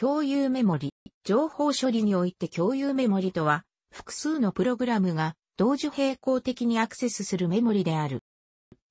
共有メモリ、情報処理において共有メモリとは、複数のプログラムが同時並行的にアクセスするメモリである。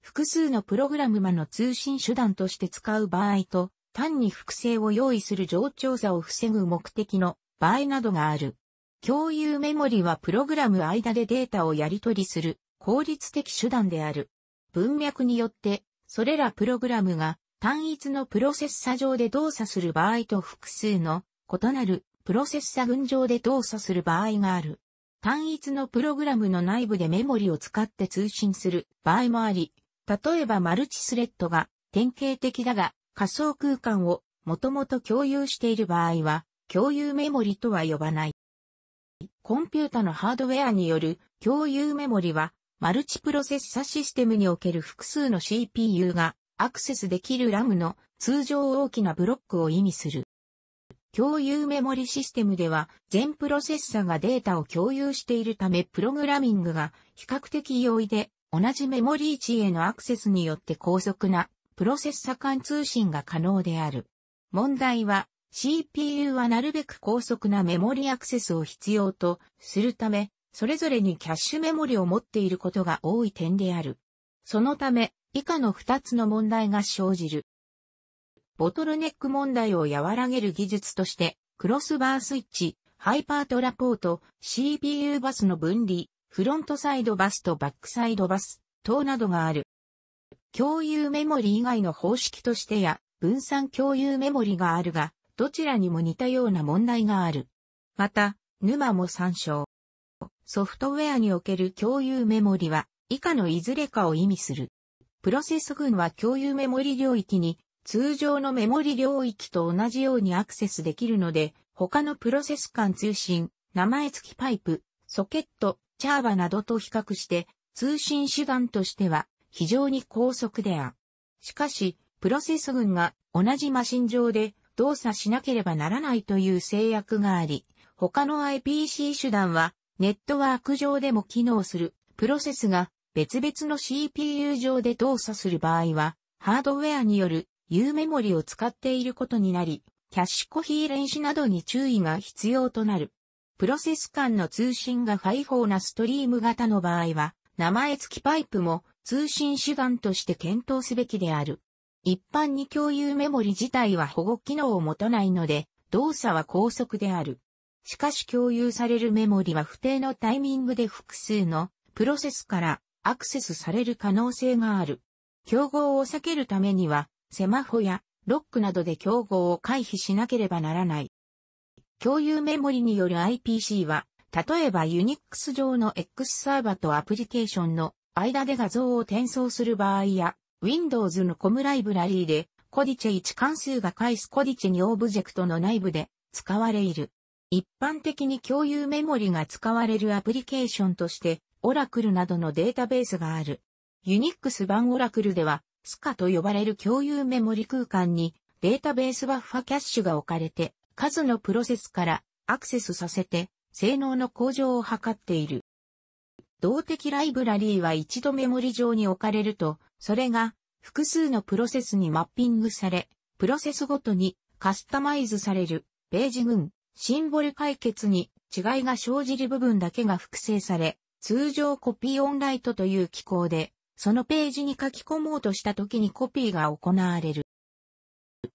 複数のプログラム間の通信手段として使う場合と、単に複製を用意する上調さを防ぐ目的の場合などがある。共有メモリはプログラム間でデータをやり取りする効率的手段である。文脈によって、それらプログラムが単一のプロセッサ上で動作する場合と複数の異なるプロセッサ群上で動作する場合がある。単一のプログラムの内部でメモリを使って通信する場合もあり、例えばマルチスレッドが典型的だが仮想空間をもともと共有している場合は共有メモリとは呼ばない。コンピュータのハードウェアによる共有メモリはマルチプロセッサシステムにおける複数の CPU がアクセスできるラムの通常大きなブロックを意味する。共有メモリシステムでは全プロセッサがデータを共有しているためプログラミングが比較的容易で同じメモリ位置へのアクセスによって高速なプロセッサ間通信が可能である。問題は CPU はなるべく高速なメモリアクセスを必要とするため、それぞれにキャッシュメモリを持っていることが多い点である。そのため、以下の2つの問題が生じる。ボトルネック問題を和らげる技術として、クロスバースイッチ、ハイパートラポート、CPU バスの分離、フロントサイドバスとバックサイドバス等などがある。共有メモリ以外の方式としてや分散共有メモリがあるが、どちらにも似たような問題がある。また、沼も参照。ソフトウェアにおける共有メモリは以下のいずれかを意味する。プロセス群は共有メモリ領域に通常のメモリ領域と同じようにアクセスできるので、他のプロセス間通信、名前付きパイプ、ソケット、チャーバなどと比較して、通信手段としては非常に高速である。しかし、プロセス群が同じマシン上で動作しなければならないという制約があり、他の IPC 手段はネットワーク上でも機能するプロセスが別々の CPU 上で動作する場合は、ハードウェアによる U メモリを使っていることになり、キャッシュコヒーレンシなどに注意が必要となる。プロセス間の通信がファイフォーなストリーム型の場合は、名前付きパイプも通信手段として検討すべきである。一般に共有メモリ自体は保護機能を持たないので、動作は高速である。しかし共有されるメモリは不定のタイミングで複数のプロセスからアクセスされる可能性がある。競合を避けるためには、セマホやロックなどで競合を回避しなければならない。共有メモリによる IPC は、例えば Unix 上の X サーバとアプリケーションの間で画像を転送する場合や、Windows のコムライブラリーで、コディチェ1関数が返すコディチェ2オブジェクトの内部で使われる。一般的に共有メモリが使われるアプリケーションとして、オラクルなどのデータベースがある。ユニックス版オラクルでは、スカと呼ばれる共有メモリ空間にデータベースバッファキャッシュが置かれて、数のプロセスからアクセスさせて、性能の向上を図っている。動的ライブラリーは一度メモリ上に置かれると、それが複数のプロセスにマッピングされ、プロセスごとにカスタマイズされる、ページ群、シンボル解決に違いが生じる部分だけが複製され、通常コピーオンライトという機構で、そのページに書き込もうとした時にコピーが行われる。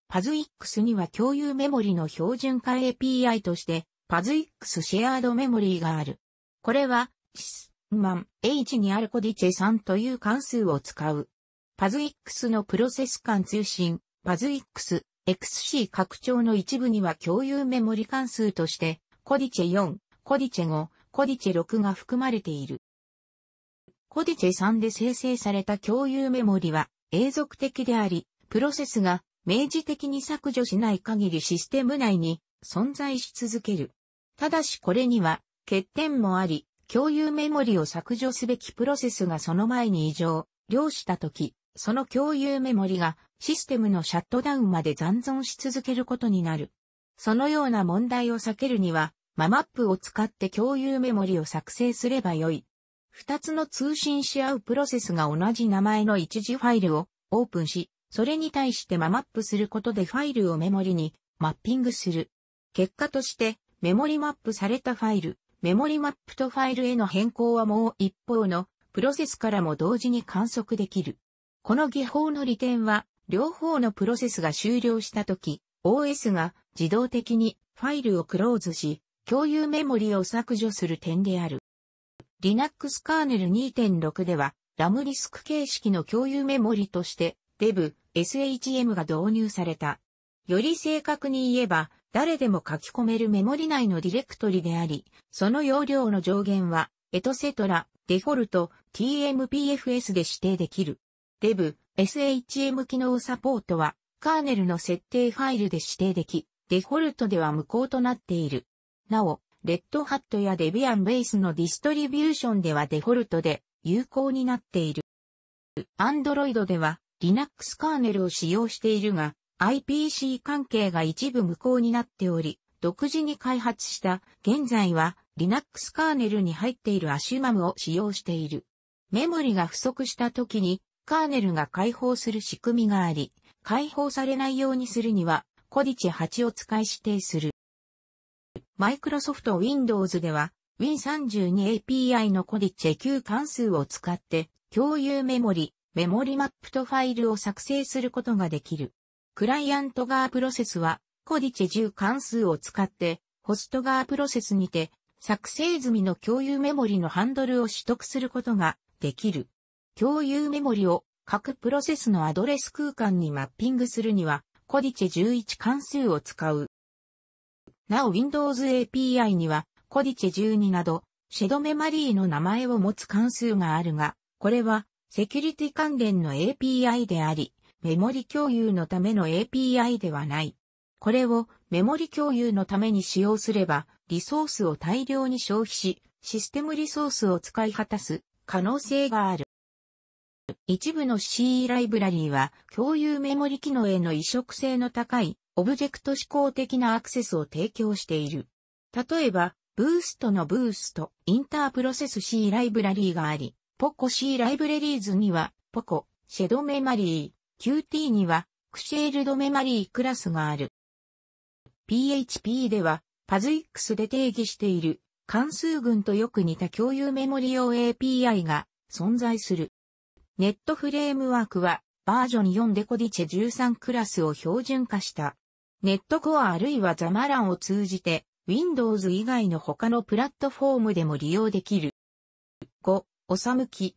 パズイックスには共有メモリの標準化 API としてパズイックスシェアードメモリがある。これはシス、マン、H にあるコディチェ3という関数を使う。パズイックスのプロセス間通信パズイックス、XC 拡張の一部には共有メモリ関数としてコディチェ4、コディチェ5、コディチェ6が含まれている。コディチェ3で生成された共有メモリは永続的であり、プロセスが明示的に削除しない限りシステム内に存在し続ける。ただしこれには欠点もあり、共有メモリを削除すべきプロセスがその前に異常、量したとき、その共有メモリがシステムのシャットダウンまで残存し続けることになる。そのような問題を避けるには、ママップを使って共有メモリを作成すればよい。二つの通信し合うプロセスが同じ名前の一時ファイルをオープンし、それに対してママップすることでファイルをメモリにマッピングする。結果として、メモリマップされたファイル、メモリマップとファイルへの変更はもう一方のプロセスからも同時に観測できる。この技法の利点は、両方のプロセスが終了したとき、OS が自動的にファイルをクローズし、共有メモリを削除する点である。Linux カーネル2.6では、ラムリスク形式の共有メモリとして、Dev、SHM が導入された。より正確に言えば、誰でも書き込めるメモリ内のディレクトリであり、その容量の上限は、エトセトラ、デフォルト、TMPFS で指定できる。Dev、SHM 機能サポートは、カーネルの設定ファイルで指定でき、デフォルトでは無効となっている。なお、レッドハットやデビアンベースのディストリビューションではデフォルトで有効になっている。Android では Linux カーネルを使用しているが、IPC 関係が一部無効になっており、独自に開発した現在は Linux カーネルに入っているアシュマムを使用している。メモリが不足した時にカーネルが解放する仕組みがあり、解放されないようにするには、コディチ8を使い指定する。マイクロソフト Windows では Win32API のコディチェ Q 関数を使って共有メモリ、メモリマップとファイルを作成することができる。クライアント側プロセスはコディチェ10関数を使ってホスト側プロセスにて作成済みの共有メモリのハンドルを取得することができる。共有メモリを各プロセスのアドレス空間にマッピングするには、コディチェ11関数を使う。なお Windows API には、コディチェ12など、シェドメマリーの名前を持つ関数があるが、これは、セキュリティ関連の API であり、メモリ共有のための API ではない。これをメモリ共有のために使用すれば、リソースを大量に消費し、システムリソースを使い果たす可能性がある。一部の C ライブラリーは共有メモリ機能への移植性の高いオブジェクト指向的なアクセスを提供している。例えば、ブーストのブースト、インタープロセス C ライブラリーがあり、ポコ C ライブラリーズには、ポコ、シェドメマリー、QT には、クシェールドメマリークラスがある。PHP では、パズ X で定義している関数群とよく似た共有メモリ用 API が存在する。ネットフレームワークはバージョン4デコディチェ13クラスを標準化したネットコアあるいはザマランを通じて、Windows 以外の他のプラットフォームでも利用できる。5、おさむき。